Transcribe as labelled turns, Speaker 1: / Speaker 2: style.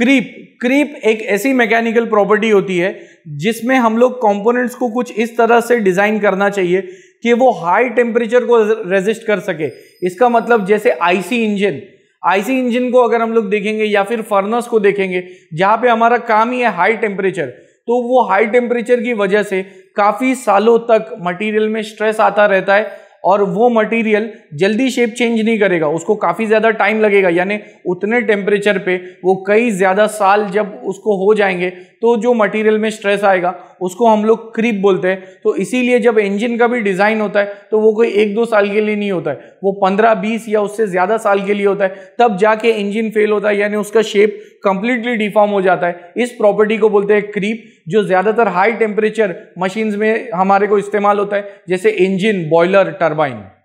Speaker 1: creep creep एक ऐसी mechanical property होती है जिसमें हम लोग कॉम्पोनेंट्स को कुछ इस तरह से डिजाइन करना चाहिए कि वो हाई टेम्परेचर को रेजिस्ट कर सके इसका मतलब जैसे आईसी इंजन आईसी इंजन को अगर हम लोग देखेंगे या फिर फर्नस को देखेंगे जहाँ पे हमारा काम ही है हाई टेम्परेचर तो वो हाई टेम्परेचर की वजह से काफ़ी सालों तक मटेरियल में स्ट्रेस आता रहता है और वो मटेरियल जल्दी शेप चेंज नहीं करेगा उसको काफ़ी ज़्यादा टाइम लगेगा यानी उतने टेम्परेचर पे वो कई ज़्यादा साल जब उसको हो जाएंगे तो जो मटेरियल में स्ट्रेस आएगा उसको हम लोग क्रीप बोलते हैं तो इसीलिए जब इंजन का भी डिज़ाइन होता है तो वो कोई एक दो साल के लिए नहीं होता है वो पंद्रह बीस या उससे ज़्यादा साल के लिए होता है तब जाके इंजन फेल होता है यानी उसका शेप कंप्लीटली डिफॉर्म हो जाता है इस प्रॉपर्टी को बोलते हैं क्रीप जो ज़्यादातर हाई टेम्परेचर मशीन्स में हमारे को इस्तेमाल होता है जैसे इंजिन बॉयलर टर्बाइन